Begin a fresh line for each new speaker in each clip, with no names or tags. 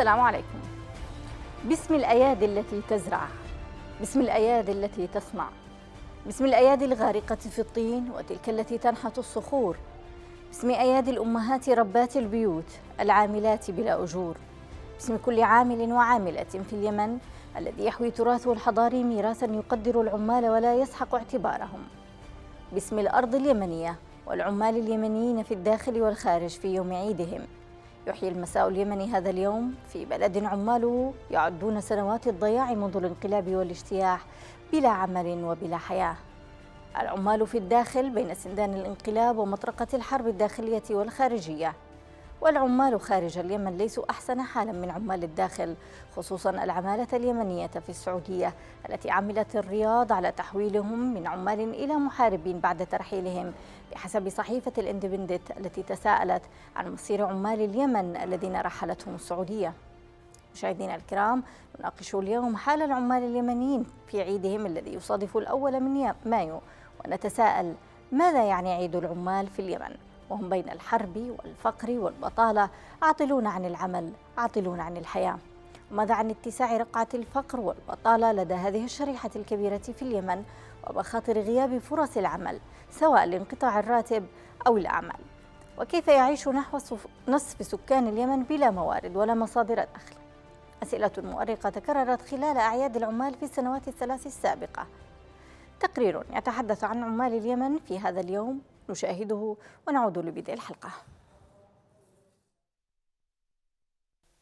السلام عليكم باسم الأيادي التي تزرع باسم الأيادي التي تصنع باسم الأيادي الغارقة في الطين وتلك التي تنحت الصخور باسم أيادي الأمهات ربات البيوت العاملات بلا أجور باسم كل عامل وعاملة في اليمن الذي يحوي تراثه الحضاري ميراثا يقدر العمال ولا يسحق اعتبارهم باسم الأرض اليمنية والعمال اليمنيين في الداخل والخارج في يوم عيدهم يحيي المساء اليمني هذا اليوم في بلد عماله يعدون سنوات الضياع منذ الانقلاب والاجتياح بلا عمل وبلا حياة العمال في الداخل بين سندان الانقلاب ومطرقة الحرب الداخلية والخارجية والعمال خارج اليمن ليسوا أحسن حالا من عمال الداخل خصوصا العمالة اليمنية في السعودية التي عملت الرياض على تحويلهم من عمال إلى محاربين بعد ترحيلهم بحسب صحيفة الاندبندت التي تساءلت عن مصير عمال اليمن الذين رحلتهم السعودية مشاهدينا الكرام نناقش اليوم حال العمال اليمنيين في عيدهم الذي يصادف الأول من مايو ونتساءل ماذا يعني عيد العمال في اليمن؟ وهم بين الحرب والفقر والبطالة عاطلون عن العمل عاطلون عن الحياة ماذا عن اتساع رقعة الفقر والبطالة لدى هذه الشريحة الكبيرة في اليمن ومخاطر غياب فرص العمل سواء لانقطاع الراتب أو الأعمال وكيف يعيش نحو نصف سكان اليمن بلا موارد ولا مصادر دخل أسئلة مؤرقة تكررت خلال أعياد العمال في السنوات الثلاث السابقة تقرير يتحدث عن عمال اليمن في هذا اليوم نشاهده ونعود لبدء الحلقة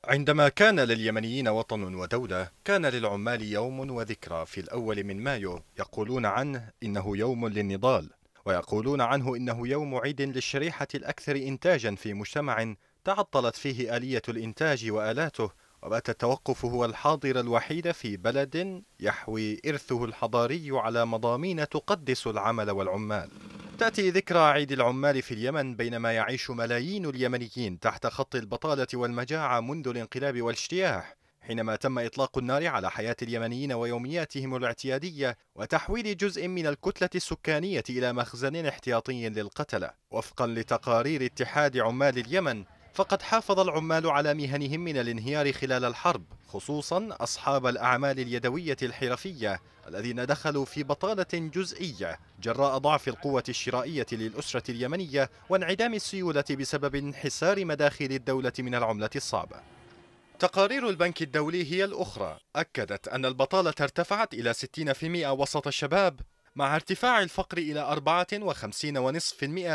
عندما كان لليمنيين وطن ودولة كان للعمال يوم وذكرى في الأول من مايو يقولون عنه إنه يوم للنضال ويقولون عنه إنه يوم عيد للشريحة الأكثر إنتاجا في مجتمع تعطلت فيه آلية الإنتاج وآلاته وبات التوقف هو الحاضر الوحيد في بلد يحوي إرثه الحضاري على مضامين تقدس العمل والعمال تأتي ذكرى عيد العمال في اليمن بينما يعيش ملايين اليمنيين تحت خط البطالة والمجاعة منذ الانقلاب والاجتياح حينما تم إطلاق النار على حياة اليمنيين ويومياتهم الاعتيادية وتحويل جزء من الكتلة السكانية إلى مخزن احتياطي للقتلة وفقا لتقارير اتحاد عمال اليمن فقد حافظ العمال على مهنهم من الانهيار خلال الحرب خصوصا أصحاب الأعمال اليدوية الحرفية الذين دخلوا في بطالة جزئية جراء ضعف القوة الشرائية للأسرة اليمنية وانعدام السيولة بسبب انحسار مداخل الدولة من العملة الصعبة تقارير البنك الدولي هي الأخرى أكدت أن البطالة ارتفعت إلى 60% وسط الشباب مع ارتفاع الفقر إلى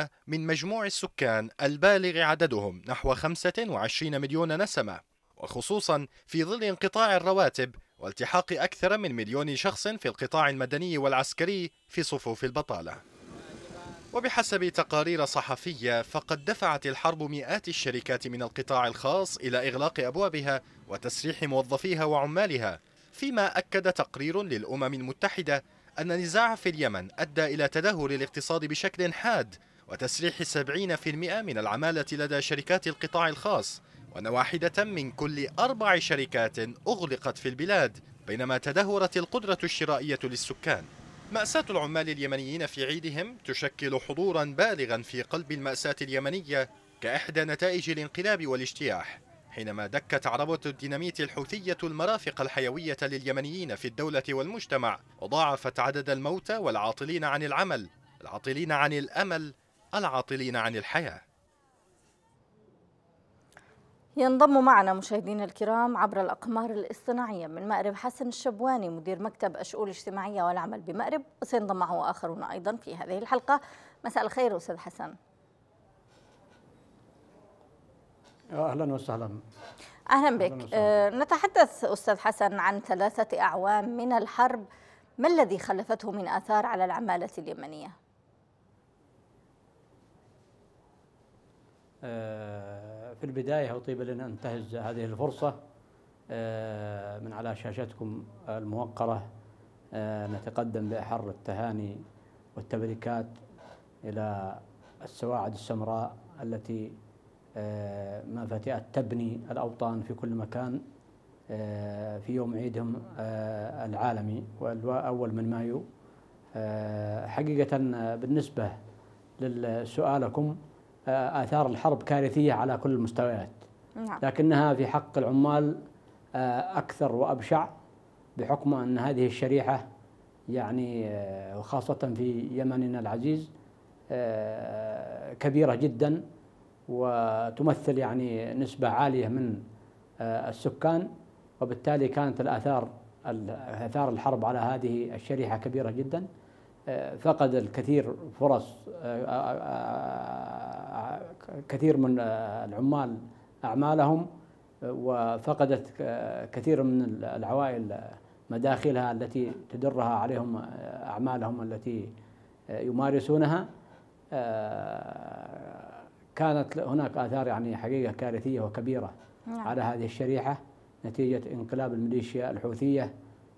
54.5% من مجموع السكان البالغ عددهم نحو 25 مليون نسمة وخصوصا في ظل انقطاع الرواتب والتحاق أكثر من مليون شخص في القطاع المدني والعسكري في صفوف البطالة وبحسب تقارير صحفية فقد دفعت الحرب مئات الشركات من القطاع الخاص إلى إغلاق أبوابها وتسريح موظفيها وعمالها فيما أكد تقرير للأمم المتحدة أن النزاع في اليمن أدى إلى تدهور الاقتصاد بشكل حاد وتسريح 70% من العمالة لدى شركات القطاع الخاص وأن واحدة من كل أربع شركات أغلقت في البلاد بينما تدهورت القدرة الشرائية للسكان مأساة العمال اليمنيين في عيدهم تشكل حضورا بالغا في قلب المأساة اليمنية كإحدى نتائج الانقلاب والاجتياح حينما دكت عربة الديناميت الحوثية المرافق الحيوية لليمنيين في الدولة والمجتمع وضاعفت عدد الموتى والعاطلين عن العمل العاطلين عن الأمل العاطلين عن الحياة
ينضم معنا مشاهدينا الكرام عبر الأقمار الاصطناعية من مأرب حسن الشبواني مدير مكتب الشؤون الاجتماعية والعمل بمأرب وسينضم معه آخرون أيضا في هذه الحلقة مساء الخير أستاذ حسن
اهلا وسهلا اهلا بك أهلاً
آه، نتحدث استاذ حسن عن ثلاثه اعوام من الحرب ما الذي خلفته من اثار على العماله اليمنيه
آه، في البدايه اطيب لنا انتهز هذه الفرصه آه، من على شاشتكم الموقره نتقدم باحر التهاني والتبريكات الى السواعد السمراء التي آه، مفاتئات تبني الأوطان في كل مكان آه، في يوم عيدهم آه، العالمي أول من مايو حقيقة بالنسبة لسؤالكم آثار الحرب كارثية على كل المستويات نعم. لكنها في حق العمال أكثر وأبشع بحكم أن هذه الشريحة يعني وخاصة في يمننا العزيز كبيرة جداً وتمثل يعني نسبة عالية من آه، السكان وبالتالي كانت الآثار آثار الحرب على هذه الشريحة كبيرة جدا آه، فقد الكثير فرص آه، كثير من العمال أعمالهم وفقدت كثير من العوائل مداخلها التي تدرها عليهم أعمالهم التي يمارسونها كانت هناك آثار يعني حقيقة كارثية وكبيرة نعم. على هذه الشريحة نتيجة انقلاب الميليشيا الحوثية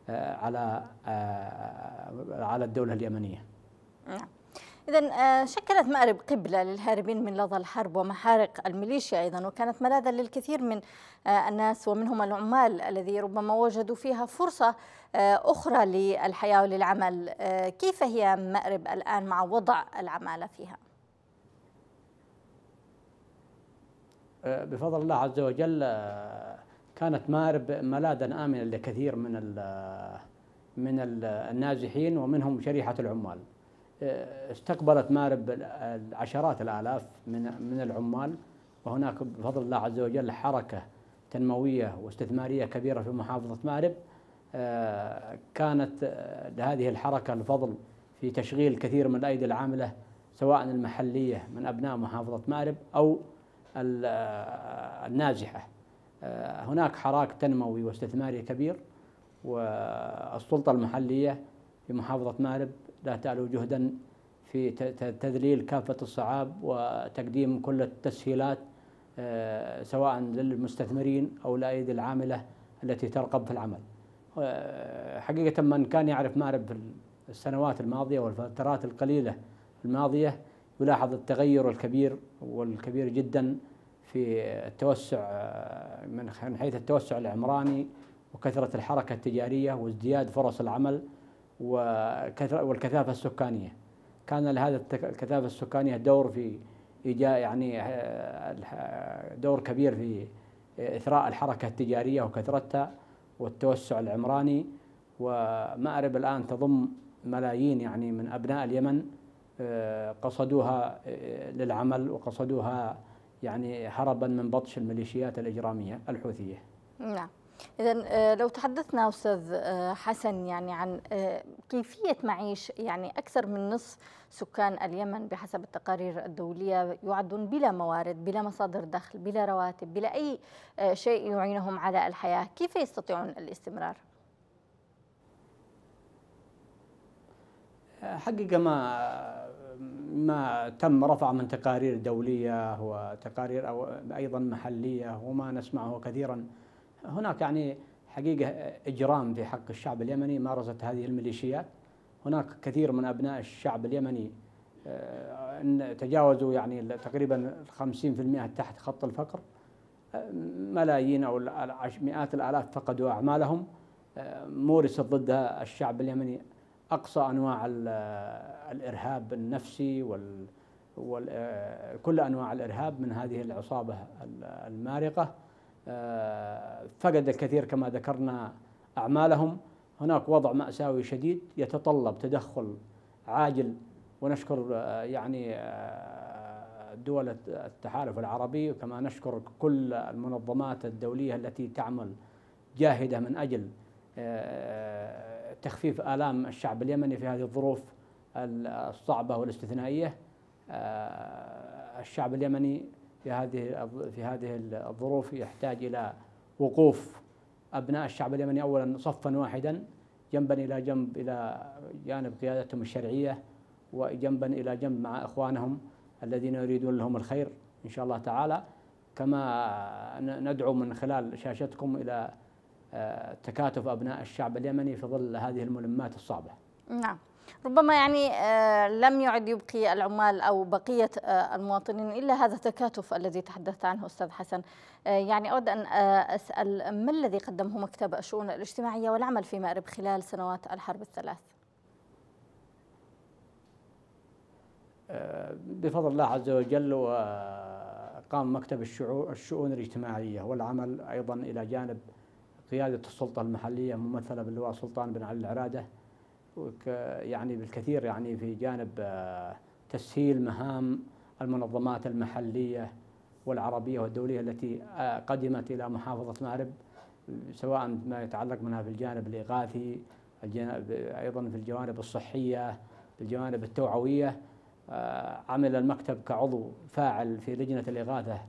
آه، على آه، على الدولة اليمنية
نعم. إذا آه، شكلت مأرب قبلة للهاربين من لظى الحرب ومحارق الميليشيا أيضا وكانت ملاذا للكثير من الناس ومنهم العمال الذي ربما وجدوا فيها فرصة أخرى للحياة وللعمل كيف هي مأرب الآن مع وضع العمالة فيها؟
آه، بفضل الله عز وجل آه، كانت مارب ملاذا امنا لكثير من آه، من النازحين ومنهم شريحه العمال استقبلت مارب عشرات الالاف من من العمال وهناك بفضل الله عز وجل حركه تنمويه واستثماريه كبيره في محافظه مارب كانت لهذه الحركه الفضل في تشغيل كثير من الايدي العامله سواء المحليه من ابناء محافظه مارب او النازحة آه، هناك حراك تنموي واستثماري كبير والسلطة المحلية في محافظة مارب لا تعلو جهدا في تذليل كافة الصعاب وتقديم كل التسهيلات آه، سواء للمستثمرين أو الأيدي العاملة التي ترقب في العمل آه، حقيقة من كان يعرف مارب في السنوات الماضية والفترات القليلة الماضية يلاحظ التغير الكبير والكبير جدا في التوسع آه، من حيث التوسع العمراني وكثرة الحركة التجارية وازدياد فرص العمل والكثافة السكانية كان لهذا الكثافة السكانية دور في إيجاء يعني آه، دور كبير في إثراء الحركة التجارية وكثرتها والتوسع العمراني ومأرب الآن تضم ملايين يعني من أبناء اليمن قصدوها آه، للعمل وقصدوها يعني هربا من بطش الميليشيات الإجرامية الحوثية
نعم إذا آه، لو تحدثنا أستاذ آه، حسن يعني عن كيفية معيش يعني أكثر من نصف سكان اليمن بحسب التقارير الدولية يعدون بلا موارد بلا مصادر دخل بلا رواتب بلا أي شيء يعينهم على الحياة كيف يستطيعون الاستمرار؟
حقيقة ما ما تم رفع من تقارير دولية وتقارير أو أيضا محلية وما نسمعه كثيرا هناك يعني حقيقة إجرام في حق الشعب اليمني مارست هذه الميليشيات هناك كثير من أبناء الشعب اليمني آه، أن تجاوزوا يعني تقريبا 50% تحت خط الفقر ملايين أو مئات الآلاف فقدوا أعمالهم آه، مورست ضدها الشعب اليمني اقصى انواع الارهاب النفسي وال انواع الارهاب من هذه العصابه المارقه آه، فقد الكثير كما ذكرنا اعمالهم هناك وضع ماساوي شديد يتطلب تدخل عاجل ونشكر آه، يعني آه، دول التحالف العربي وكما نشكر كل المنظمات الدوليه التي تعمل جاهده من اجل تخفيف آلام الشعب اليمني في هذه الظروف الصعبة والاستثنائية آه، الشعب اليمني في هذه في هذه الظروف يحتاج إلى
وقوف
أبناء الشعب اليمني أولا صفا واحدا جنبا إلى جنب إلى جانب قيادتهم الشرعية وجنبا إلى جنب مع إخوانهم الذين يريدون لهم الخير إن شاء الله تعالى كما ندعو من خلال شاشتكم إلى تكاتف أبناء الشعب اليمني في ظل هذه الملمات الصعبة
نعم ربما يعني آه، لم يعد يبقي العمال أو بقية آه، المواطنين إلا هذا التكاتف الذي تحدثت عنه أستاذ حسن آه، يعني أود أن أسأل ما الذي قدمه مكتب الشؤون الاجتماعية والعمل في مأرب خلال سنوات الحرب الثلاث
بفضل الله عز وجل قام مكتب الشؤون الاجتماعية والعمل أيضا إلى جانب قيادة السلطة المحلية ممثلة باللواء سلطان بن علي العرادة يعني بالكثير يعني في جانب آه، تسهيل مهام المنظمات المحلية والعربية والدولية التي آه، قدمت إلى محافظة مأرب سواء ما يتعلق منها في الجانب الإغاثي الجانب أيضا في الجوانب الصحية في الجوانب التوعوية آه، عمل المكتب كعضو فاعل في لجنة الإغاثة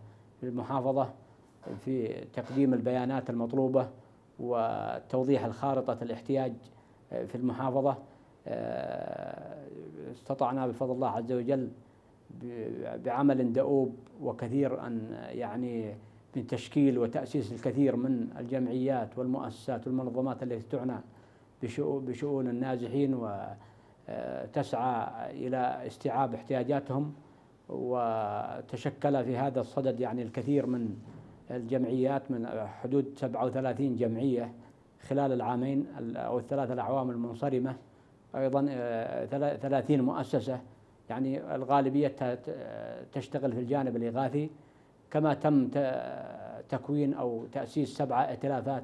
في المحافظة في تقديم البيانات المطلوبة وتوضيح الخارطة الاحتياج آه، في المحافظة آه، استطعنا بفضل الله عز وجل بعمل دؤوب وكثير أن يعني من تشكيل وتأسيس الكثير من الجمعيات والمؤسسات والمنظمات التي تعنى بشؤون النازحين وتسعى آه، إلى استيعاب احتياجاتهم وتشكل في هذا الصدد يعني الكثير من الجمعيات من حدود 37 جمعية خلال العامين أو الثلاثة الأعوام المنصرمة أيضا 30 آه، مؤسسة يعني الغالبية تشتغل في الجانب الإغاثي كما تم تكوين أو تأسيس سبعة ائتلافات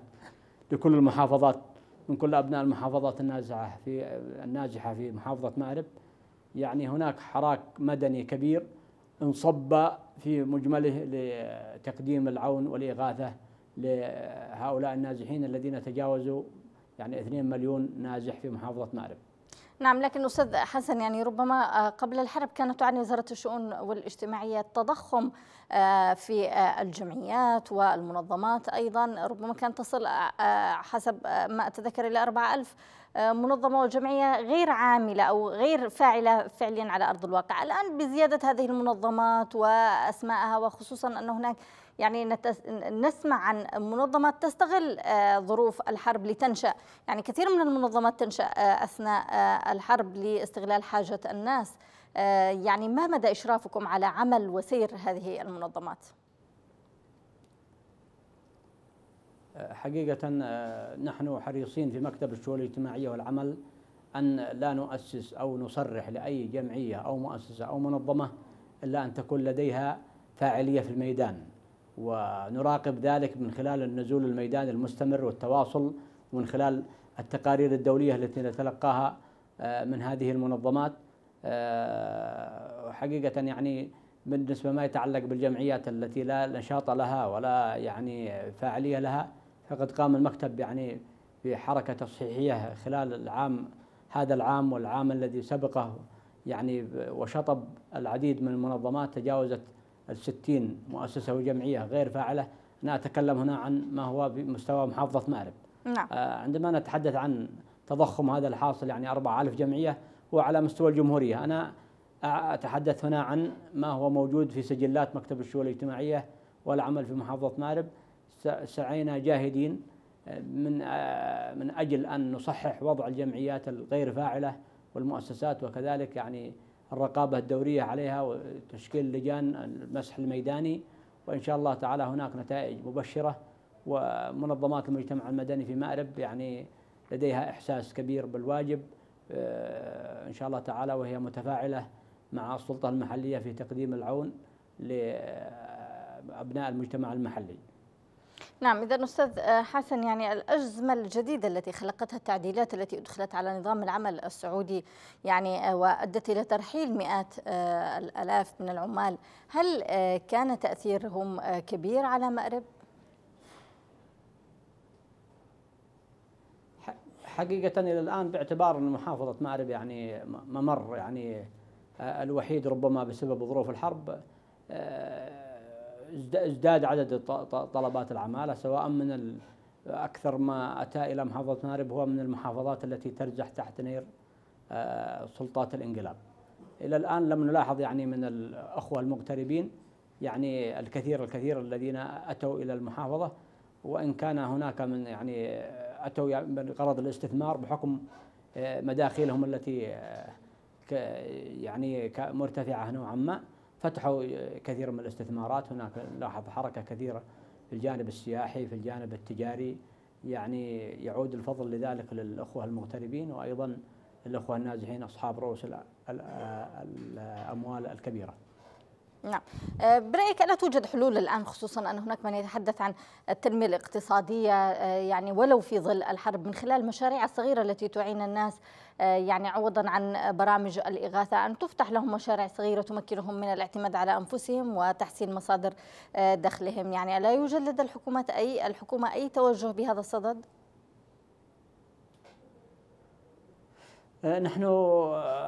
لكل المحافظات من كل أبناء المحافظات النازحة في النازحة في محافظة مأرب يعني هناك حراك مدني كبير انصب في مجمله لتقديم العون والإغاثة لهؤلاء النازحين الذين تجاوزوا يعني 2 مليون نازح في محافظة مأرب
نعم لكن أستاذ حسن يعني ربما آه، قبل الحرب كانت تعاني وزارة الشؤون والاجتماعية التضخم آه، في آه، الجمعيات والمنظمات أيضا ربما كانت تصل حسب ما أتذكر إلى 4000 آه، منظمة وجمعية غير عاملة أو غير فاعلة فعليا على أرض الواقع الآن بزيادة هذه المنظمات وأسماءها وخصوصا أن هناك يعني نسمع عن منظمات تستغل آه، ظروف الحرب لتنشا يعني كثير من المنظمات تنشا آه، اثناء الحرب لاستغلال حاجه الناس يعني ما مدى اشرافكم على عمل وسير هذه المنظمات
حقيقة آه، نحن حريصين في مكتب الشؤون الاجتماعية والعمل أن لا نؤسس أو نصرح لأي جمعية أو مؤسسة أو منظمة إلا أن تكون لديها فاعلية في الميدان ونراقب ذلك من خلال النزول الميدان المستمر والتواصل ومن خلال التقارير الدولية التي نتلقاها آه، من هذه المنظمات آه، حقيقة يعني بالنسبة ما يتعلق بالجمعيات التي لا نشاط لها ولا يعني فاعلية لها فقد قام المكتب يعني بحركة تصحيحية خلال العام هذا العام والعام الذي سبقه يعني وشطب العديد من المنظمات تجاوزت الستين مؤسسة وجمعية غير فاعلة أنا أتكلم هنا عن ما هو بمستوى محافظة مأرب نعم. آه، عندما نتحدث عن تضخم هذا الحاصل يعني 4000 جمعية هو على مستوى الجمهورية أنا أتحدث هنا عن ما هو موجود في سجلات مكتب الشؤون الاجتماعية والعمل في محافظة مأرب سعينا جاهدين آه، من آه، من اجل ان نصحح وضع الجمعيات الغير فاعله والمؤسسات وكذلك يعني الرقابه الدوريه عليها وتشكيل لجان المسح الميداني وان شاء الله تعالى هناك نتائج مبشره ومنظمات المجتمع المدني في مأرب يعني لديها احساس كبير بالواجب آه، ان شاء الله تعالى وهي متفاعله مع السلطه المحليه في تقديم العون لابناء المجتمع المحلي.
نعم إذا أستاذ آه، حسن يعني الازمه الجديدة التي خلقتها التعديلات التي أدخلت على نظام العمل السعودي يعني آه، وأدت إلى ترحيل مئات آه، الآلاف من العمال هل كان تأثيرهم كبير على مأرب؟
حقيقة إلى الآن باعتبار أن محافظة مأرب يعني ممر يعني الوحيد ربما بسبب ظروف الحرب ازداد عدد طلبات العمالة سواء من أكثر ما أتى إلى محافظة مارب هو من المحافظات التي ترجح تحت نير آه، سلطات الانقلاب إلى الآن لم نلاحظ يعني من الأخوة المغتربين يعني الكثير الكثير الذين أتوا إلى المحافظة وإن كان هناك من يعني أتوا بغرض يعني الاستثمار بحكم آه، مداخيلهم التي آه، يعني مرتفعة نوعا ما فتحوا كثير من الاستثمارات هناك نلاحظ حركة كثيرة في الجانب السياحي في الجانب التجاري يعني يعود الفضل لذلك للأخوة المغتربين وأيضا الأخوة النازحين أصحاب رؤوس الأموال الكبيرة
نعم آه، برأيك ألا توجد حلول الآن خصوصا أن هناك من يتحدث عن التنمية الاقتصادية آه، يعني ولو في ظل الحرب من خلال المشاريع الصغيرة التي تعين الناس آه، يعني عوضا عن برامج الإغاثة أن تفتح لهم مشاريع صغيرة تمكنهم من الاعتماد على أنفسهم وتحسين مصادر دخلهم يعني ألا يوجد لدى الحكومات أي الحكومة أي توجه بهذا الصدد؟
نحن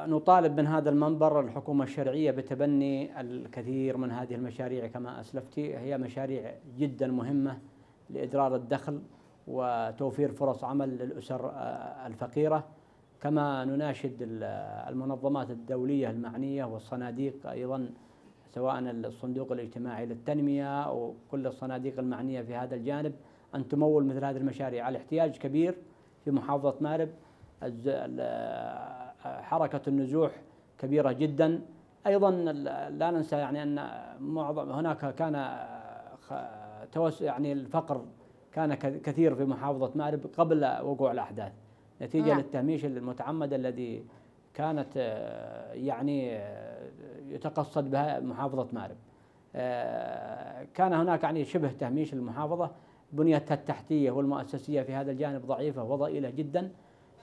نطالب من هذا المنبر الحكومة الشرعية بتبني الكثير من هذه المشاريع كما أسلفت هي مشاريع جدا مهمة لإدرار الدخل وتوفير فرص عمل للأسر آه، الفقيرة كما نناشد المنظمات الدولية المعنية والصناديق أيضا سواء الصندوق الاجتماعي للتنمية أو كل الصناديق المعنية في هذا الجانب أن تمول مثل هذه المشاريع الاحتياج كبير في محافظة مارب حركة النزوح كبيرة جدا أيضا لا ننسى يعني أن معظم هناك كان توسع يعني الفقر كان كثير في محافظة مأرب قبل وقوع الأحداث نتيجة نعم. للتهميش المتعمد الذي كانت آه، يعني آه، يتقصد بها محافظة مأرب آه، كان هناك يعني شبه تهميش المحافظة بنيتها التحتية والمؤسسية في هذا الجانب ضعيفة وضئيلة جداً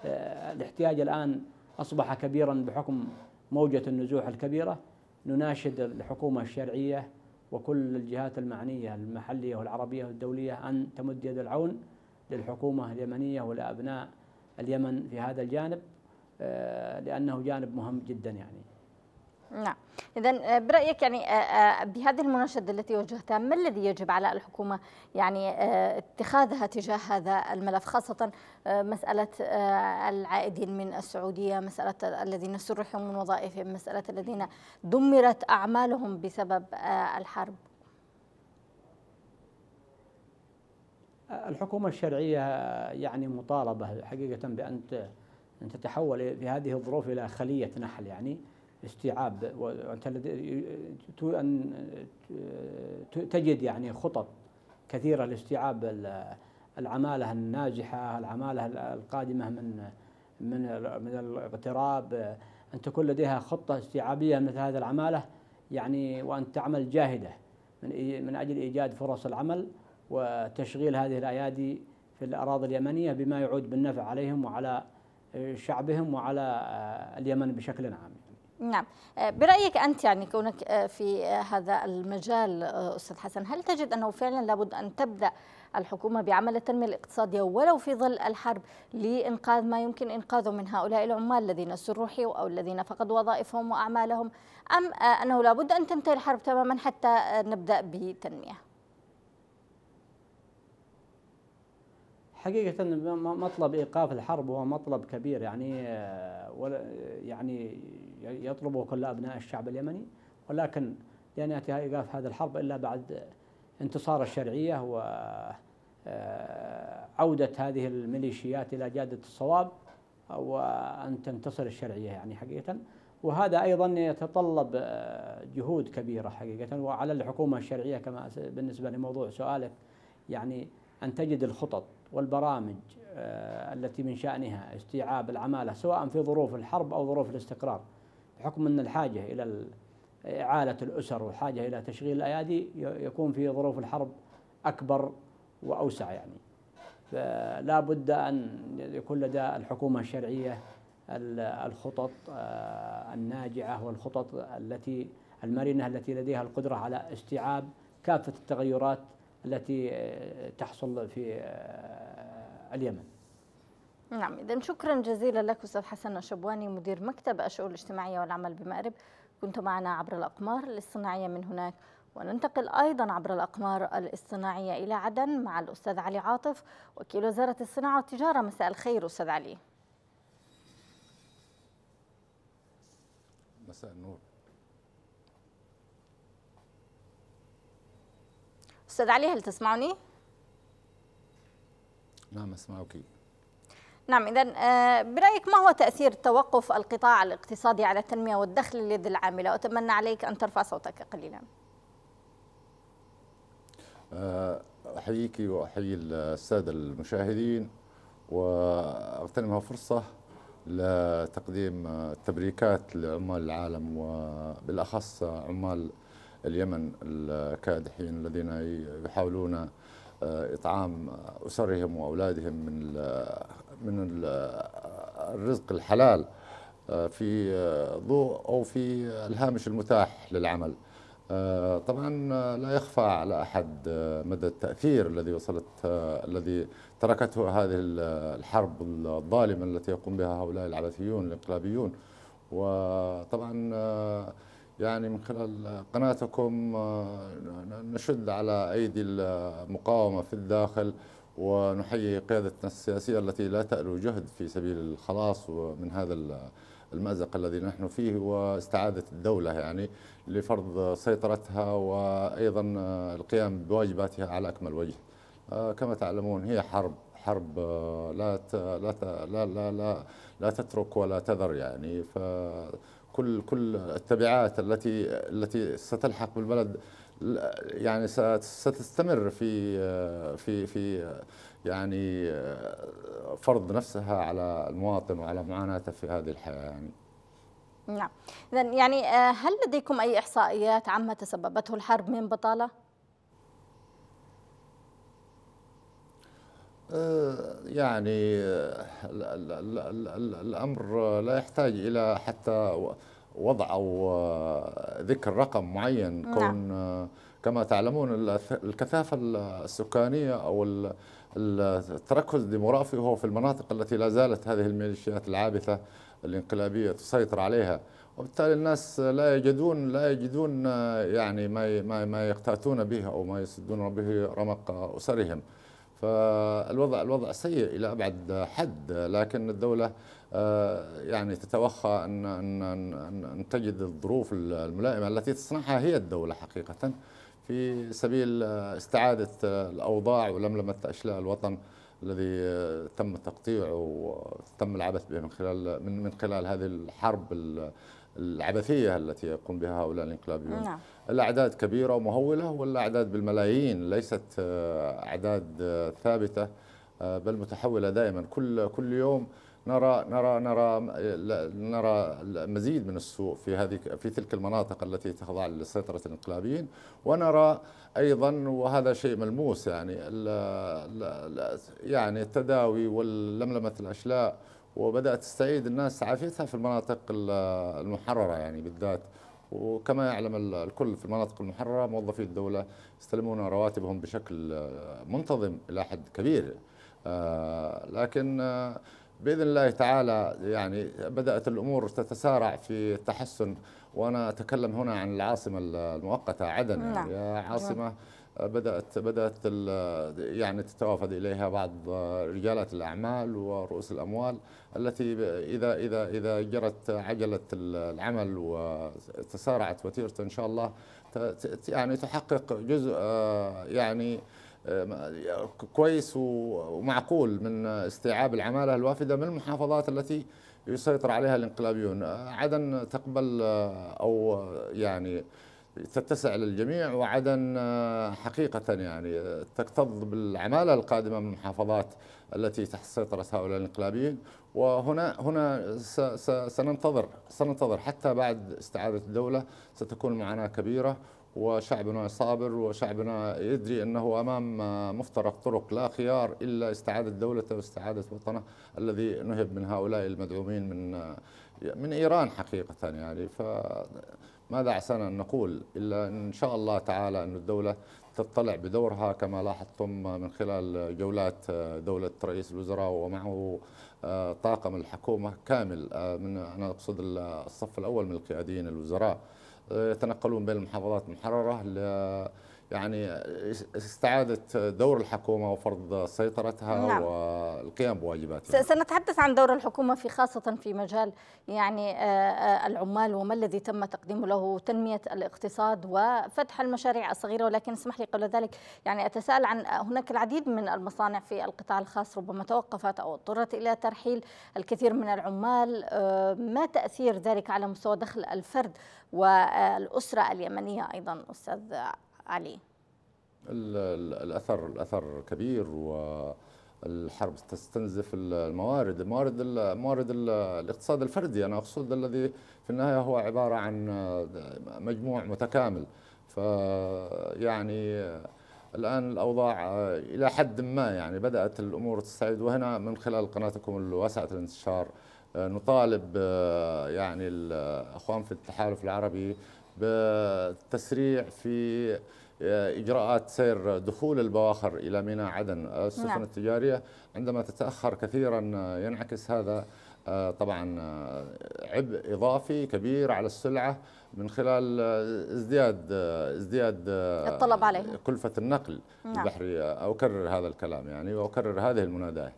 آه، الاحتياج الآن أصبح كبيرا بحكم موجة النزوح الكبيرة نناشد الحكومة الشرعية وكل الجهات المعنية المحلية والعربية والدولية أن تمد يد العون للحكومة اليمنية ولأبناء اليمن في هذا الجانب آه، لأنه جانب مهم جدا يعني
نعم إذا آه، برأيك يعني آه، آه، بهذه المناشدة التي وجهتها ما الذي يجب على الحكومة يعني اتخاذها تجاه هذا الملف خاصة مسألة العائدين من السعودية مسألة الذين سرحوا من وظائفهم مسألة الذين دمرت أعمالهم بسبب الحرب
الحكومة الشرعية يعني مطالبة حقيقة بأن تتحول في هذه الظروف إلى خلية نحل يعني استيعاب وانت ان تجد يعني خطط كثيره لاستيعاب العماله الناجحه، العماله القادمه من من من الاغتراب ان تكون لديها خطه استيعابيه مثل هذه العماله يعني وان تعمل جاهده من من اجل ايجاد فرص العمل وتشغيل هذه الايادي في الاراضي اليمنيه بما يعود بالنفع عليهم وعلى شعبهم وعلى اليمن بشكل عام.
نعم آه، برأيك أنت يعني كونك آه، في آه، هذا المجال أستاذ حسن هل تجد أنه فعلا لابد أن تبدأ الحكومة بعمل التنمية الاقتصادية ولو في ظل الحرب لإنقاذ ما يمكن إنقاذه من هؤلاء العمال الذين سرحوا أو الذين فقدوا وظائفهم وأعمالهم أم أنه لابد أن تنتهي الحرب تماما حتى نبدأ بتنمية؟
حقيقة مطلب إيقاف الحرب هو مطلب كبير يعني آه، يعني يطلبه كل أبناء الشعب اليمني ولكن لن يأتي إيقاف هذه الحرب إلا بعد انتصار الشرعية وعودة آه، هذه الميليشيات إلى جادة الصواب وأن تنتصر الشرعية يعني حقيقة وهذا أيضا يتطلب آه، جهود كبيرة حقيقة وعلى الحكومة الشرعية كما بالنسبة لموضوع سؤالك يعني أن تجد الخطط والبرامج آه، التي من شأنها استيعاب العمالة سواء في ظروف الحرب أو ظروف الاستقرار بحكم أن الحاجة إلى إعالة الأسر والحاجة إلى تشغيل الأيادي يكون في ظروف الحرب أكبر وأوسع يعني فلا بد أن يكون لدى الحكومة الشرعية الخطط آه، الناجعة والخطط التي المرنة التي لديها القدرة على استيعاب كافة التغيرات التي آه، تحصل في آه، اليمن
نعم إذا شكرا جزيلا لك أستاذ حسن شبواني مدير مكتب الشؤون الاجتماعية والعمل بمأرب كنت معنا عبر الأقمار الاصطناعية من هناك وننتقل أيضا عبر الأقمار الاصطناعية إلى عدن مع الأستاذ علي عاطف وكيل وزارة الصناعة والتجارة مساء الخير أستاذ علي مساء النور استاذ علي هل تسمعني؟
نعم اسمعك
نعم إذا آه، برأيك ما هو تأثير توقف القطاع الاقتصادي على التنمية والدخل لليد العاملة أتمنى عليك أن ترفع صوتك قليلا
آه، أحييك وأحيي السادة المشاهدين وأغتنمها فرصة لتقديم التبريكات لعمال العالم وبالأخص عمال اليمن الكادحين الذين يحاولون آه، إطعام أسرهم وأولادهم من من الرزق الحلال آه، في آه، ضوء أو في الهامش المتاح للعمل طبعا لا يخفى على أحد مدى التأثير الذي وصلت الذي تركته هذه الحرب الظالمة التي يقوم بها هؤلاء العبثيون الانقلابيون وطبعا يعني من خلال قناتكم آه، نشد على أيدي المقاومة في الداخل ونحيي قيادتنا السياسية التي لا تألو جهد في سبيل الخلاص من هذا المأزق الذي نحن فيه واستعادة الدولة يعني لفرض سيطرتها وأيضا آه، القيام بواجباتها على أكمل وجه آه، كما تعلمون هي حرب حرب لا لا لا لا لا, تترك ولا تذر يعني ف كل كل التبعات التي التي ستلحق بالبلد يعني ستستمر في في في يعني فرض نفسها على المواطن وعلى معاناته في هذه الحياه يعني.
نعم، اذا يعني آه، هل لديكم اي احصائيات عما تسببته الحرب من بطاله؟
آه، يعني آه، الأمر لا يحتاج إلى حتى وضع أو آه، ذكر رقم معين نعم. كون كما تعلمون الكثافة السكانية أو التركز الديموغرافي هو في المناطق التي لا زالت هذه الميليشيات العابثة الانقلابية تسيطر عليها وبالتالي الناس لا يجدون لا يجدون يعني ما ما يقتاتون به أو ما يسدون به رمق أسرهم فالوضع الوضع سيء الى ابعد حد لكن الدوله آه، يعني تتوخى ان ان ان تجد الظروف الملائمه التي تصنعها هي الدوله حقيقه في سبيل آه، استعاده آه، الاوضاع ولملمه اشلاء الوطن الذي تم تقطيعه وتم العبث به من خلال من خلال هذه الحرب العبثيه التي يقوم بها هؤلاء الانقلابيون نعم. الاعداد كبيره ومهوله والاعداد بالملايين ليست آه، اعداد آه، ثابته آه، بل متحوله دائما كل كل يوم نرى نرى نرى نرى مزيد من السوء في هذه في تلك المناطق التي تخضع لسيطره الانقلابيين ونرى ايضا وهذا شيء ملموس يعني يعني التداوي ولملمه الاشلاء وبدات تستعيد الناس عافيتها في المناطق المحرره يعني بالذات وكما يعلم الكل في المناطق المحرره موظفي الدوله يستلمون رواتبهم بشكل منتظم الى حد كبير آه، لكن آه، باذن الله تعالى يعني بدات الامور تتسارع في التحسن وانا اتكلم هنا عن العاصمه المؤقته عدن نعم. يعني عاصمه بدأت بدأت يعني تتوافد إليها بعض رجالات الأعمال ورؤوس الأموال التي إذا إذا إذا جرت عجلة العمل وتسارعت وتيرته إن شاء الله يعني تحقق جزء آه، يعني آه، كويس ومعقول من استيعاب العمالة الوافدة من المحافظات التي يسيطر عليها الانقلابيون آه، عدن تقبل أو يعني تتسع للجميع وعدن آه، حقيقة يعني آه، تكتظ بالعمالة القادمة من المحافظات التي تحت سيطرة هؤلاء الانقلابيين وهنا هنا سننتظر سننتظر حتى بعد استعادة الدولة ستكون معاناة كبيرة وشعبنا صابر وشعبنا يدري انه امام آه، مفترق طرق لا خيار الا استعاده دولته واستعاده وطنه الذي نهب من هؤلاء المدعومين من من ايران حقيقه يعني ف ماذا عسانا أن نقول إلا إن شاء الله تعالى أن الدولة تطلع بدورها كما لاحظتم من خلال جولات آه، دولة رئيس الوزراء ومعه آه، طاقم الحكومة كامل آه، من أنا أقصد الصف الأول من القياديين الوزراء يتنقلون بين المحافظات المحررة يعني استعادة دور الحكومة وفرض سيطرتها نعم. والقيام بواجباتها
سنتحدث عن دور الحكومة في خاصة في مجال يعني آه، آه، العمال وما الذي تم تقديمه له تنمية الاقتصاد وفتح المشاريع الصغيرة ولكن اسمح لي قبل ذلك يعني أتساءل عن آه، هناك العديد من المصانع في القطاع الخاص ربما توقفت أو اضطرت إلى ترحيل الكثير من العمال ما تأثير ذلك على مستوى دخل الفرد والأسرة اليمنية أيضا أستاذ عليه
الاثر الاثر كبير والحرب تستنزف الموارد الموارد موارد الاقتصاد الفردي انا اقصد الذي في النهايه هو عباره عن مجموع متكامل ف يعني الان الاوضاع الى حد ما يعني بدات الامور تستعيد وهنا من خلال قناتكم الواسعه الانتشار نطالب يعني الاخوان في التحالف العربي بتسريع في آه، إجراءات سير دخول البواخر إلى ميناء عدن السفن نعم. التجارية عندما تتأخر كثيرا آه، ينعكس هذا آه، طبعا عبء إضافي كبير على السلعة من خلال ازدياد ازدياد الطلب عليه كلفة النقل نعم. البحري أكرر هذا الكلام يعني وأكرر هذه المناداة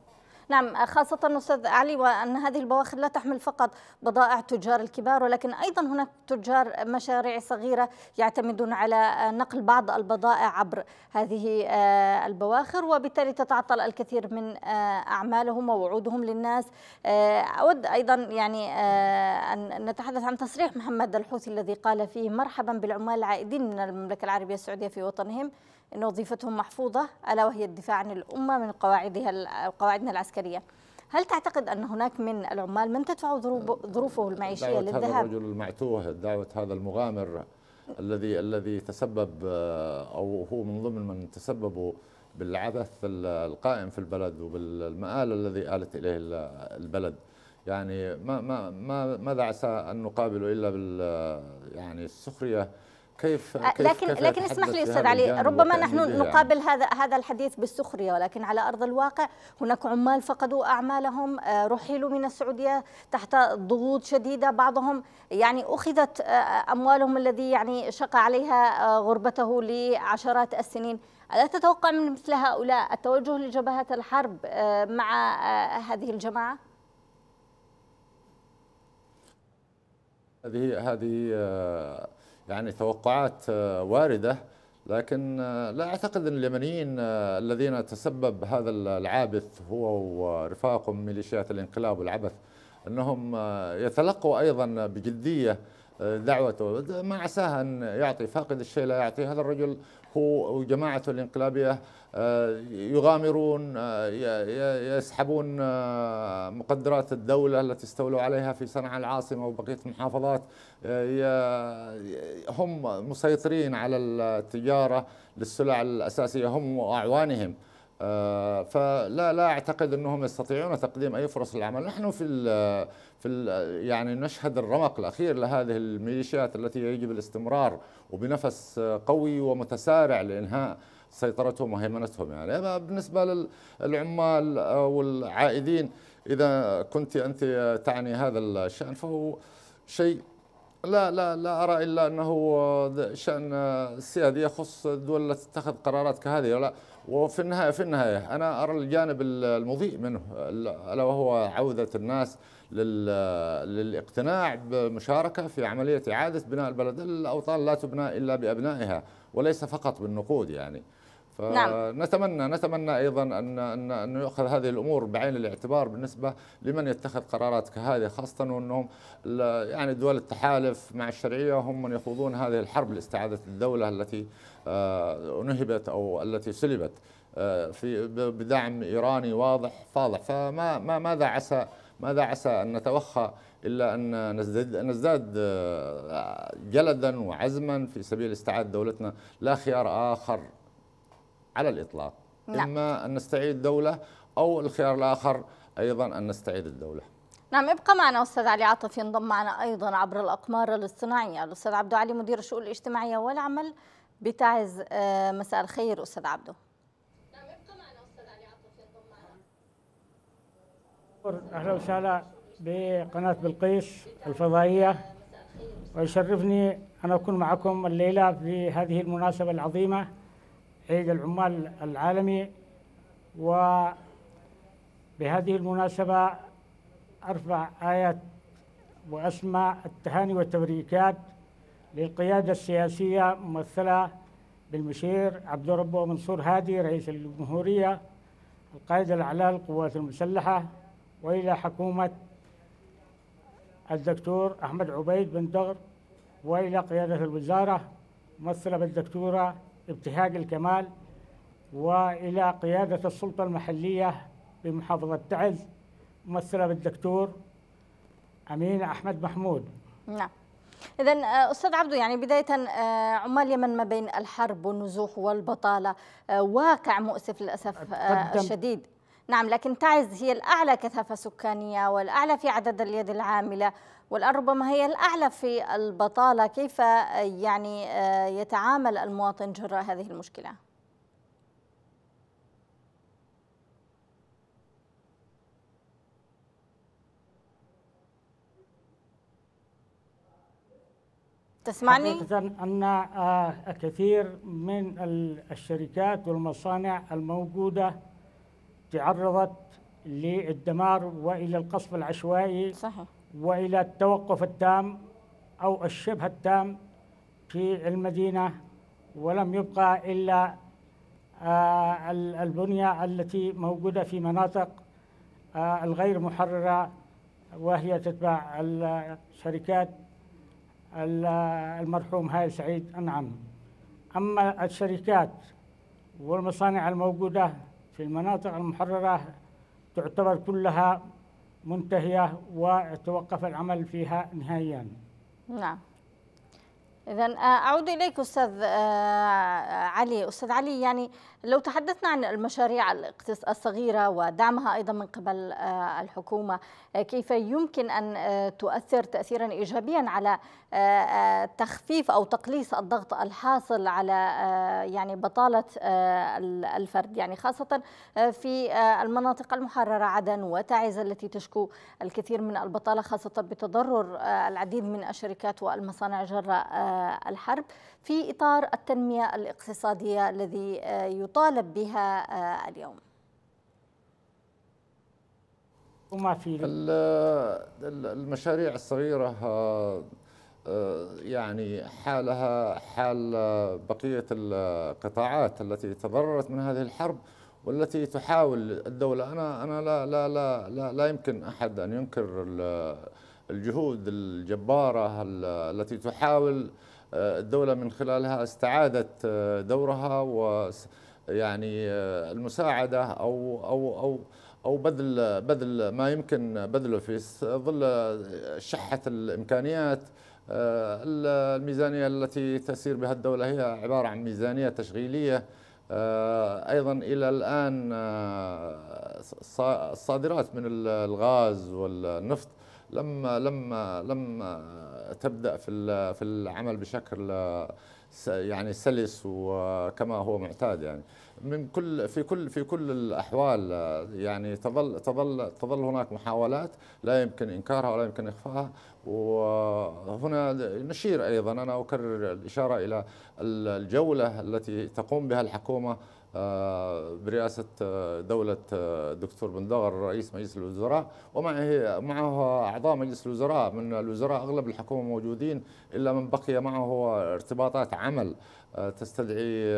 نعم خاصة أستاذ علي وأن هذه البواخر لا تحمل فقط بضائع تجار الكبار ولكن أيضا هناك تجار مشاريع صغيرة يعتمدون على نقل بعض البضائع عبر هذه آه، البواخر وبالتالي تتعطل الكثير من آه، أعمالهم ووعودهم للناس آه، أود أيضا يعني أن نتحدث عن تصريح محمد الحوثي الذي قال فيه مرحبا بالعمال العائدين من المملكة العربية السعودية في وطنهم أن وظيفتهم محفوظة ألا وهي الدفاع عن الأمة من قواعدها قواعدنا العسكرية هل تعتقد أن هناك من العمال من تدفع ظروفه المعيشية دعوة للذهاب؟ هذا الرجل
المعتوه دعوة هذا المغامر الذي الذي تسبب أو هو من ضمن من تسببوا بالعبث القائم في البلد وبالمآل الذي آلت إليه البلد يعني ما ما ما ماذا عسى أن نقابله إلا بال يعني السخرية آه، كيف, لكن كيف لكن اسمح لي استاذ علي ربما نحن نقابل
يعني. هذا هذا الحديث بالسخريه ولكن على ارض الواقع هناك عمال فقدوا اعمالهم آه، رحلوا من السعوديه تحت ضغوط شديده بعضهم يعني اخذت آه، اموالهم الذي يعني شق عليها غربته لعشرات السنين ألا تتوقع من مثل هؤلاء التوجه لجبهة الحرب مع هذه الجماعة؟
هذه هذه يعني توقعات آه، وارده لكن آه، لا اعتقد ان اليمنيين آه، الذين تسبب هذا العابث هو ورفاقه من ميليشيات الانقلاب والعبث انهم يتلقوا ايضا بجديه دعوته ما عساها ان يعطي فاقد الشيء لا يعطي هذا الرجل هو وجماعته الانقلابية آه، يغامرون آه، يسحبون آه، مقدرات الدولة التي استولوا عليها في صنعاء العاصمة وبقية المحافظات هم مسيطرين على التجارة للسلع الأساسية هم وأعوانهم فلا لا اعتقد انهم يستطيعون تقديم اي فرص للعمل، نحن في في يعني نشهد الرمق الاخير لهذه الميليشيات التي يجب الاستمرار وبنفس قوي ومتسارع لإنهاء سيطرتهم وهيمنتهم يعني أما بالنسبة للعمال أو العائدين إذا كنت أنت تعني هذا الشأن فهو شيء لا لا لا ارى الا انه شان السيادي يخص الدول التي تتخذ قرارات كهذه ولا وفي النهايه في النهايه انا ارى الجانب المضيء منه الا وهو عوده الناس للاقتناع بالمشاركه في عمليه اعاده بناء البلد الاوطان لا تبنى الا بابنائها وليس فقط بالنقود يعني نعم. فنتمنى نعم. نتمنى ايضا ان ان ان يؤخذ هذه الامور بعين الاعتبار بالنسبه لمن يتخذ قرارات كهذه خاصه وانهم يعني دول التحالف مع الشرعيه هم من يخوضون هذه الحرب لاستعاده الدوله التي آه، نهبت او التي سلبت آه، في بدعم ايراني واضح فاضح فما ما ماذا عسى ماذا عسى ان نتوخى الا ان نزداد نزداد آه، جلدا وعزما في سبيل استعاده دولتنا لا خيار اخر على الإطلاق نعم. إما أن نستعيد دولة أو الخيار الآخر أيضا أن نستعيد الدولة
نعم ابقى معنا أستاذ علي عاطف ينضم معنا أيضا عبر الأقمار الاصطناعية الأستاذ عبدو علي مدير الشؤون الاجتماعية والعمل بتعز آه، مساء الخير أستاذ عبدو نعم معنا أستاذ علي عاطف
ينضم معنا أهلا وسهلا بقناة بلقيس الفضائية ويشرفني أن أكون معكم الليلة في هذه المناسبة العظيمة عيد العمال العالمي وبهذه المناسبة أرفع آية وأسمى التهاني والتبريكات للقيادة السياسية ممثلة بالمشير عبد ربه منصور هادي رئيس الجمهورية القائد الأعلى للقوات المسلحة وإلى حكومة الدكتور أحمد عبيد بن دغر وإلى قيادة الوزارة ممثلة بالدكتورة ابتهاج الكمال وإلى قيادة السلطة المحلية بمحافظة تعز ممثلة بالدكتور أمين أحمد محمود
نعم إذا آه، أستاذ عبدو يعني بداية آه، عمال اليمن ما بين الحرب والنزوح والبطالة آه، واقع مؤسف للأسف الشديد نعم لكن تعز هي الأعلى كثافة سكانية والأعلى في عدد اليد العاملة والآن ربما هي الأعلى في البطالة كيف يعني آه، يتعامل المواطن جراء هذه المشكلة؟
تسمعني؟ حقيقة أن آه، كثير من الشركات والمصانع الموجودة تعرضت للدمار وإلى القصف العشوائي صحيح والى التوقف التام او الشبه التام في المدينه ولم يبقى الا آه، البنيه التي موجوده في مناطق آه، الغير محرره وهي تتبع الشركات المرحوم هايل سعيد أنعم أما الشركات والمصانع الموجودة في المناطق المحررة تعتبر كلها منتهية وتوقف العمل فيها نهائيا
نعم إذا آه، أعود إليك أستاذ آه، آه، علي، أستاذ علي يعني لو تحدثنا عن المشاريع الصغيرة ودعمها أيضا من قبل الحكومة، كيف يمكن أن تؤثر تأثيرا إيجابيا على تخفيف أو تقليص الضغط الحاصل على يعني بطالة الفرد، يعني خاصة في المناطق المحررة عدن وتعز التي تشكو الكثير من البطالة خاصة بتضرر العديد من الشركات والمصانع جراء الحرب في إطار التنمية الاقتصادية الذي آه، يطالب بها آه، اليوم
وما في المشاريع الصغيرة آه، يعني حالها حال بقية القطاعات التي تضررت من هذه الحرب والتي تحاول الدولة أنا أنا لا لا لا لا, لا يمكن أحد أن ينكر الجهود الجبارة التي تحاول آه، الدولة من خلالها استعادة آه، دورها و يعني آه، المساعدة أو أو أو أو بذل بذل ما يمكن بذله في ظل شحة الإمكانيات الميزانية التي تسير بها الدولة هي عبارة عن ميزانية تشغيلية أيضا إلى الآن الصادرات من الغاز والنفط لما لما لما تبدا في في العمل بشكل يعني سلس وكما هو معتاد يعني من كل في كل في كل الاحوال يعني تظل تظل تظل هناك محاولات لا يمكن انكارها ولا يمكن اخفائها وهنا نشير ايضا انا اكرر الاشاره الى الجوله التي تقوم بها الحكومه آه، برئاسة آه، دولة الدكتور آه، بن دغر رئيس مجلس الوزراء ومعه معه أعضاء مجلس الوزراء من الوزراء أغلب الحكومة موجودين إلا من بقي معه ارتباطات عمل تستدعي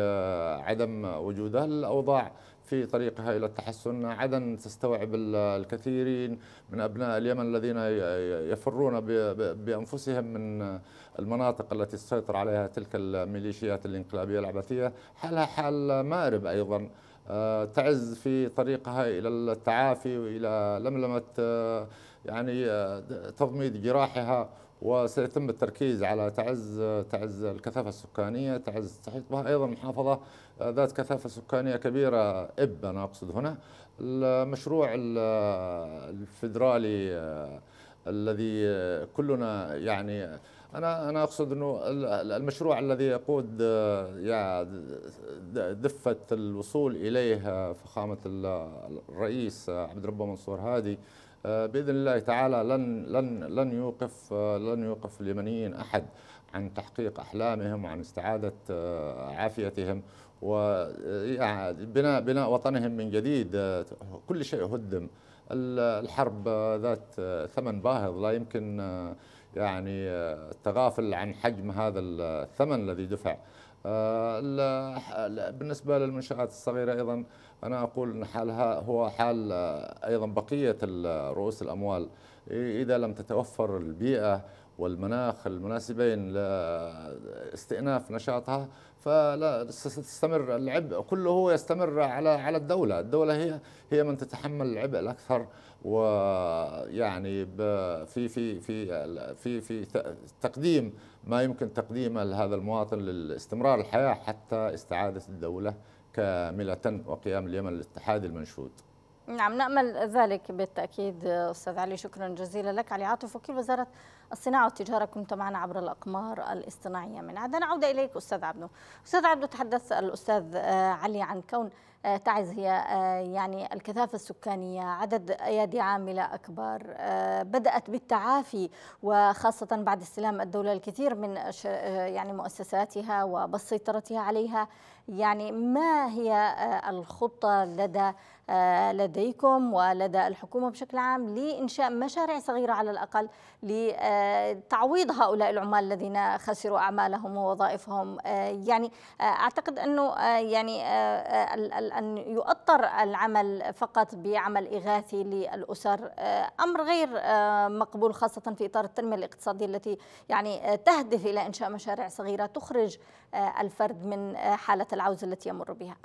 عدم وجوده الأوضاع في طريقها إلى التحسن عدن تستوعب الكثيرين من أبناء اليمن الذين يفرون بأنفسهم من المناطق التي تسيطر عليها تلك الميليشيات الانقلابية العبثية حالها حال مأرب أيضا آه، تعز في طريقها إلى التعافي وإلى لملمة آه، يعني آه، تضميد جراحها وسيتم التركيز على تعز تعز الكثافه السكانيه، تعز تحيط ايضا محافظه آه، ذات كثافه سكانيه كبيره اب انا اقصد هنا. المشروع الفدرالي آه، الذي كلنا يعني انا انا اقصد انه المشروع الذي يقود آه، دفه الوصول اليه فخامه الرئيس عبد ربه منصور هادي آه، باذن الله تعالى لن لن لن يوقف آه، لن يوقف اليمنيين احد عن تحقيق احلامهم وعن استعاده آه، عافيتهم وبناء يعني بناء وطنهم من جديد كل شيء هدم الحرب ذات ثمن باهظ لا يمكن يعني التغافل عن حجم هذا الثمن الذي دفع بالنسبه للمنشات الصغيره ايضا أنا أقول أن حالها هو حال آه، أيضا بقية آه، رؤوس الأموال إذا لم تتوفر البيئة والمناخ المناسبين لاستئناف آه، نشاطها فلا ستستمر العبء كله يستمر على على الدولة، الدولة هي هي من تتحمل العبء الأكثر ويعني في في في في في تقديم ما يمكن تقديمه لهذا المواطن للاستمرار الحياة حتى استعادة الدولة كاملة وقيام اليمن الاتحاد المنشود
نعم نأمل ذلك بالتأكيد أستاذ علي شكرا جزيلا لك علي عاطف وكيل وزارة الصناعة والتجارة كنت معنا عبر الأقمار الاصطناعية من عدن أعود إليك أستاذ عبدو أستاذ عبدو تحدث الأستاذ علي عن كون آه، تعز هي آه، يعني الكثافة السكانية عدد أيادي عاملة أكبر آه، بدأت بالتعافي وخاصة بعد استلام الدولة الكثير من يعني مؤسساتها وبسيطرتها عليها يعني ما هي الخطة لدى آه، لديكم ولدى الحكومة بشكل عام لإنشاء مشاريع صغيرة على الأقل لتعويض هؤلاء العمال الذين خسروا أعمالهم ووظائفهم آه، يعني آه، أعتقد أنه يعني أن يؤطر العمل فقط بعمل إغاثي للأسر أمر غير مقبول خاصة في إطار التنمية الاقتصادية التي يعني تهدف إلى إنشاء مشاريع صغيرة تخرج الفرد من حالة العوز التي يمر بها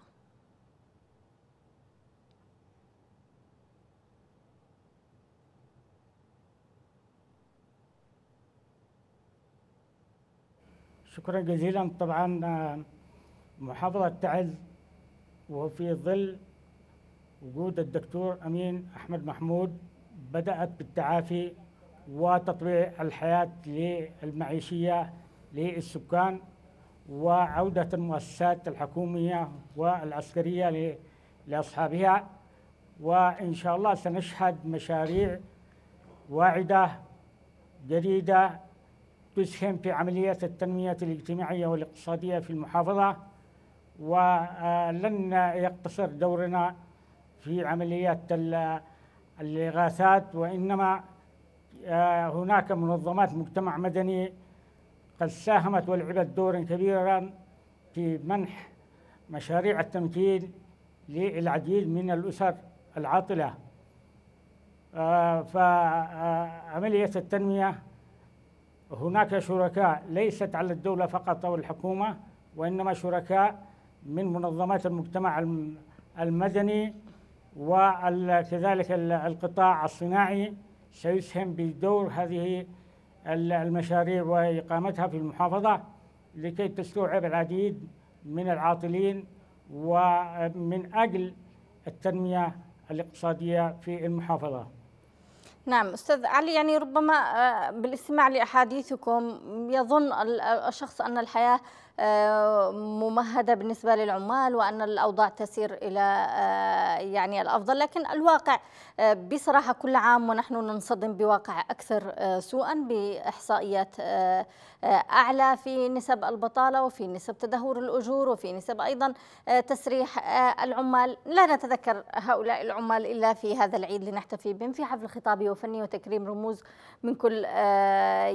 شكرا جزيلا طبعا آه، محافظة تعز وفي ظل وجود الدكتور أمين أحمد محمود بدأت بالتعافي وتطبيع الحياة المعيشية للسكان وعودة المؤسسات الحكومية والعسكرية لأصحابها وإن شاء الله سنشهد مشاريع واعدة جديدة تسهم في عملية التنمية الاجتماعية والاقتصادية في المحافظة ولن يقتصر دورنا في عمليات الإغاثات وإنما آه، هناك منظمات مجتمع مدني قد ساهمت ولعبت دورا كبيرا في منح مشاريع التمكين للعديد من الأسر العاطلة آه، فعملية التنمية هناك شركاء ليست على الدولة فقط أو الحكومة وإنما شركاء من منظمات المجتمع المدني وكذلك القطاع الصناعي سيسهم بدور هذه المشاريع وإقامتها في المحافظة لكي تستوعب العديد من العاطلين ومن أجل التنمية الاقتصادية في المحافظة
نعم أستاذ علي يعني ربما آه، بالاستماع لأحاديثكم يظن الشخص أن الحياة آه، ممهدة بالنسبة للعمال وأن الأوضاع تسير إلى آه، يعني الأفضل لكن الواقع آه، بصراحة كل عام ونحن ننصدم بواقع أكثر سوءا بإحصائيات أعلى في نسب البطالة وفي نسب تدهور الأجور وفي نسب أيضا تسريح العمال لا نتذكر هؤلاء العمال إلا في هذا العيد لنحتفي بهم في حفل خطابي وفني وتكريم رموز من كل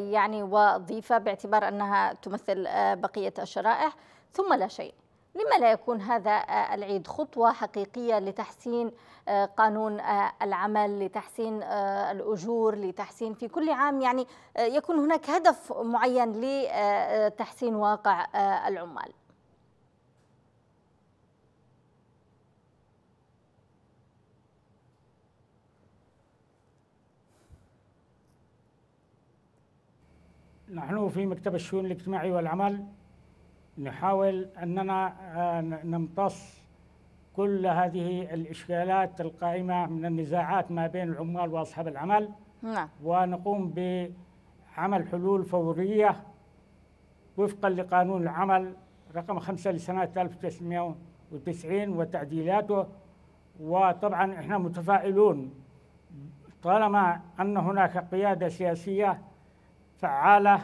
يعني وظيفة باعتبار أنها تمثل بقية الشرائح ثم لا شيء لما لا يكون هذا آه، العيد خطوة حقيقية لتحسين آه، قانون آه، العمل لتحسين الأجور لتحسين في كل عام يعني يكون هناك هدف معين لتحسين واقع العمال
نحن في مكتب الشؤون الاجتماعي والعمل نحاول أننا آه، نمتص كل هذه الإشكالات القائمة من النزاعات ما بين العمال وأصحاب العمل نعم. ونقوم بعمل حلول فورية وفقا لقانون العمل رقم خمسة لسنة 1990 وتعديلاته وطبعا احنا متفائلون طالما أن هناك قيادة سياسية فعالة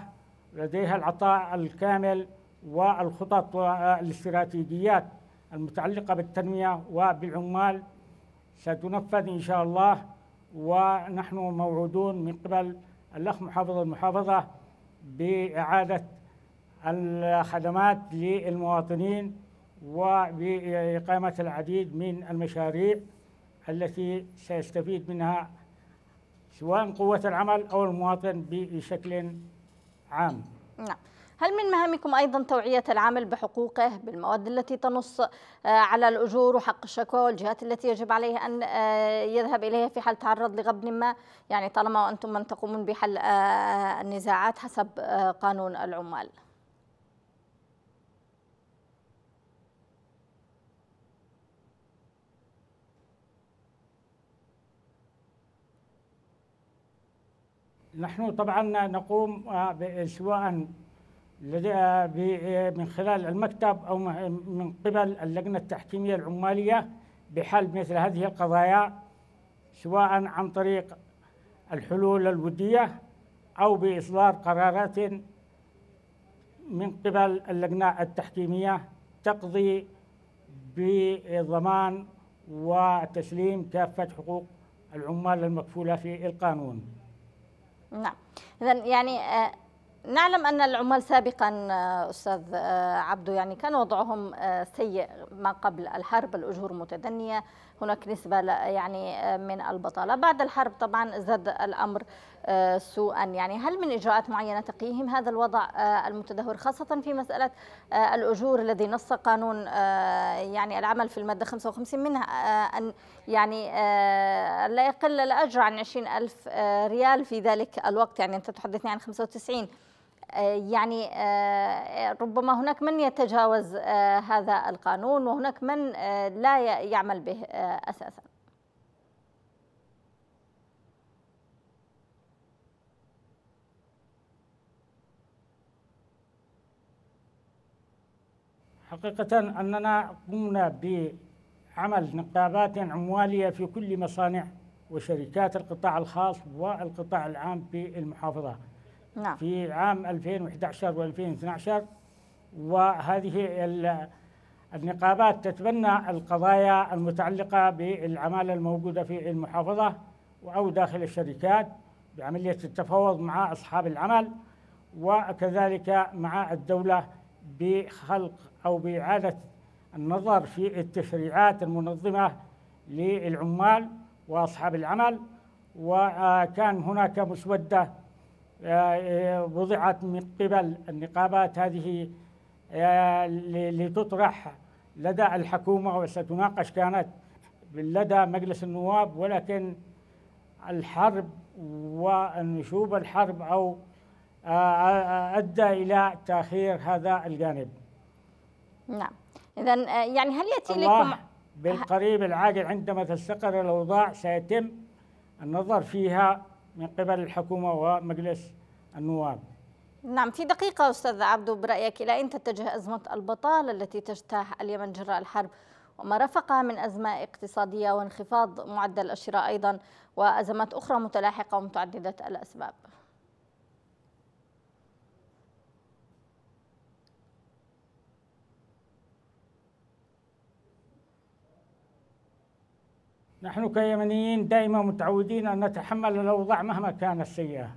لديها العطاء الكامل والخطط والاستراتيجيات المتعلقة بالتنمية وبالعمال ستنفذ إن شاء الله ونحن موعودون من قبل الأخ محافظ المحافظة بإعادة الخدمات للمواطنين وبإقامة العديد من المشاريع التي سيستفيد منها سواء قوة العمل أو المواطن بشكل عام
نعم هل من مهامكم أيضا توعية العامل بحقوقه بالمواد التي تنص آه، على الأجور وحق الشكوى والجهات التي يجب عليه أن آه، يذهب إليها في حال تعرض لغبن ما يعني طالما أنتم من تقومون بحل آه، النزاعات حسب قانون العمال
نحن طبعا نقوم سواء من خلال المكتب أو من قبل اللجنة التحكيمية العمالية بحل مثل هذه القضايا سواء عن طريق الحلول الودية أو بإصدار قرارات من قبل اللجنة التحكيمية تقضي بضمان وتسليم كافة حقوق العمال المكفولة في القانون
نعم إذا يعني آه، نعلم أن العمال سابقا آه، أستاذ آه، عبدو يعني كان وضعهم آه، سيء ما قبل الحرب الأجور متدنية هناك نسبة يعني من البطالة بعد الحرب طبعا زاد الأمر سوءا يعني هل من إجراءات معينة تقيهم هذا الوضع المتدهور خاصة في مسألة الأجور الذي نص قانون يعني العمل في المادة 55 منها أن يعني لا يقل الأجر عن 20000 ريال في ذلك الوقت يعني أنت تحدثني عن 95 آه، يعني آه، ربما هناك من يتجاوز آه، هذا القانون وهناك من لا يعمل به أساساً
حقيقة أننا قمنا بعمل نقابات عموالية في كل مصانع وشركات القطاع الخاص والقطاع العام في المحافظة نعم. في عام 2011 و2012 وهذه النقابات تتبنى القضايا المتعلقة بالعمالة الموجودة في المحافظة أو داخل الشركات بعملية التفاوض مع أصحاب العمل وكذلك مع الدولة بخلق أو بإعادة النظر في التشريعات المنظمة للعمال وأصحاب العمل وكان هناك مسودة آه، آه، وضعت من قبل النقابات هذه آه، لتطرح لدى الحكومة وستناقش كانت لدى مجلس النواب ولكن الحرب ونشوب الحرب أو أدى إلى تأخير هذا الجانب
نعم إذا يعني هل يأتي لكم
بالقريب العاجل عندما تستقر الأوضاع سيتم النظر فيها من قبل الحكومة ومجلس النواب
نعم في دقيقة أستاذ عبدو برأيك إلى أين تتجه أزمة البطالة التي تجتاح اليمن جراء الحرب وما رافقها من أزمة اقتصادية وانخفاض معدل الشراء أيضا وأزمات أخرى متلاحقة ومتعددة الأسباب
نحن كيمنيين دائما متعودين أن نتحمل الأوضاع مهما كانت سيئة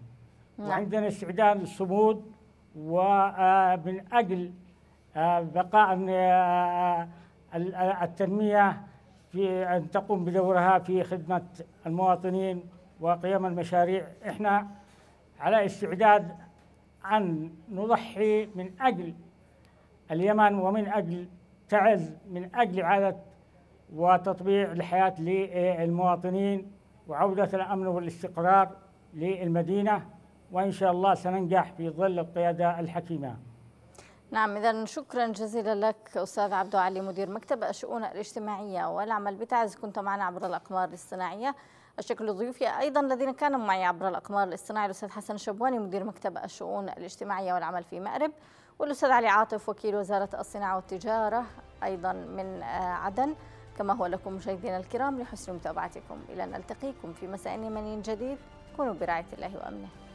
نعم. وعندنا استعداد للصمود ومن أجل آه، بقاء آه، آه، التنمية في أن تقوم بدورها في خدمة المواطنين وقيام المشاريع إحنا على استعداد أن نضحي من أجل اليمن ومن أجل تعز من أجل عادة وتطبيع الحياة للمواطنين وعودة الأمن والاستقرار للمدينة وإن شاء الله سننجح في ظل القيادة الحكيمة
نعم إذا شكرا جزيلا لك أستاذ عبد علي مدير مكتب الشؤون الاجتماعية والعمل بتعز كنت معنا عبر الأقمار الاصطناعية الشكل لضيوفي أيضا الذين كانوا معي عبر الأقمار الاصطناعية الأستاذ حسن شبواني مدير مكتب الشؤون الاجتماعية والعمل في مأرب والأستاذ علي عاطف وكيل وزارة الصناعة والتجارة أيضا من عدن كما هو لكم مشاهدينا الكرام لحسن متابعتكم إلى أن نلتقيكم في مساء يمني جديد كونوا برعاية الله وأمنه